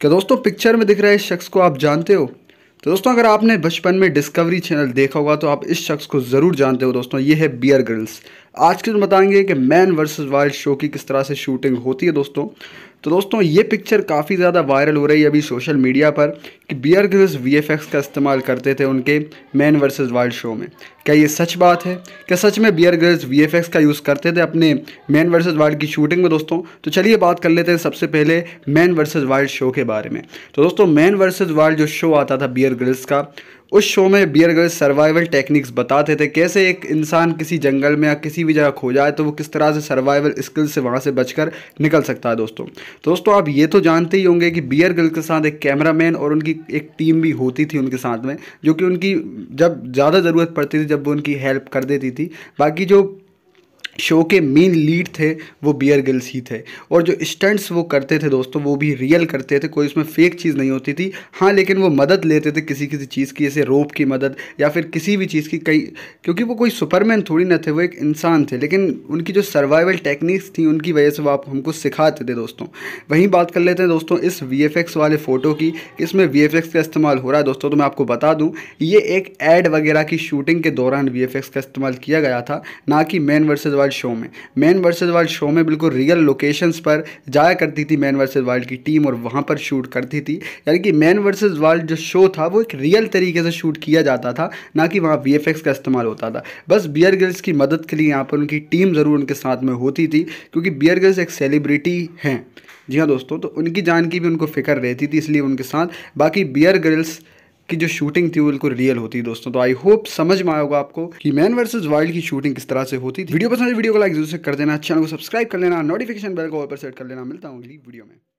क्या दोस्तों पिक्चर में दिख रहे इस शख्स को आप जानते हो तो दोस्तों अगर आपने बचपन में डिस्कवरी चैनल देखा होगा तो आप इस शख्स को ज़रूर जानते हो दोस्तों ये है बियर गर्ल्स आज के दिन बताएंगे कि मैन वर्सेस वाइल्ड शो की किस तरह से शूटिंग होती है दोस्तों तो दोस्तों ये पिक्चर काफ़ी ज़्यादा वायरल हो रही है अभी सोशल मीडिया पर कि बियर ग्रिल्स वी का इस्तेमाल करते थे उनके मैन वर्सेस वाइल्ड शो में क्या ये सच बात है क्या सच में बियर ग्रिल्स वी का यूज़ करते थे अपने मैन वर्सेस वाइल्ड की शूटिंग में दोस्तों तो चलिए बात कर लेते हैं सबसे पहले मैन वर्सेज़ वाइल्ड शो के बारे में तो दोस्तों मैन वर्सेज़ वाइल्ड जो शो आता था बियर ग्रिल्स का उस शो में बियर गर्ल्स सर्वाइवल टेक्निक्स बताते थे कैसे एक इंसान किसी जंगल में या किसी भी जगह खो जाए तो वो किस तरह से सर्वाइवल स्किल से वहाँ से बचकर निकल सकता है दोस्तों तो दोस्तों आप ये तो जानते ही होंगे कि बियर गर्ल के साथ एक कैमरामैन और उनकी एक टीम भी होती थी उनके साथ में जो कि उनकी जब ज़्यादा ज़रूरत पड़ती थी जब वो उनकी हेल्प कर देती थी बाकी जो शो के मेन लीड थे वो बियर गिल्स ही थे और जो स्टंट्स वो करते थे दोस्तों वो भी रियल करते थे कोई उसमें फेक चीज़ नहीं होती थी हाँ लेकिन वो मदद लेते थे किसी किसी चीज़ की जैसे रोप की मदद या फिर किसी भी चीज़ की कई क्योंकि वो कोई सुपरमैन थोड़ी ना थे वो एक इंसान थे लेकिन उनकी जो सर्वाइवल टेक्निक्स थी उनकी वजह से वो आप हमको सिखाते थे दोस्तों वहीं बात कर लेते हैं दोस्तों इस वी वाले फ़ोटो की इसमें वी का इस्तेमाल हो रहा है दोस्तों तो मैं आपको बता दूँ ये एक एड वगैरह की शूटिंग के दौरान वी का इस्तेमाल किया गया था ना कि मैन वर्सेज वर्ल्ड शो में मैन वर्सेस वर्ल्ड शो में बिल्कुल रियल लोकेशंस पर जाया करती थी मैन वर्सेस वर्ल्ड की टीम और वहाँ पर शूट करती थी यानी कि मैन वर्सेस वर्ल्ड जो शो था वो एक रियल तरीके से शूट किया जाता था ना कि वहाँ वी का इस्तेमाल होता था बस बियर गर्ल्स की मदद के लिए यहाँ पर उनकी टीम ज़रूर उनके साथ में होती थी क्योंकि बियर गर्ल्स एक सेलिब्रिटी हैं जी हाँ दोस्तों तो उनकी जान की भी उनको फिक्र रहती थी इसलिए उनके साथ बाकी बियर गर्ल्स कि जो शूटिंग थी वो बिल्कुल रियल होती है दोस्तों तो आई होप समझ में आएगा आपको कि मैन वर्सेज वाइल्ड की शूटिंग किस तरह से होती थी वीडियो पसंद वीडियो तो को लाइक जरूर से कर देना चैनल को सब्सक्राइब कर लेना नोटिफिकेशन बेल को ऊपर पर सेट कर लेना मिलता हूँ अगली वीडियो में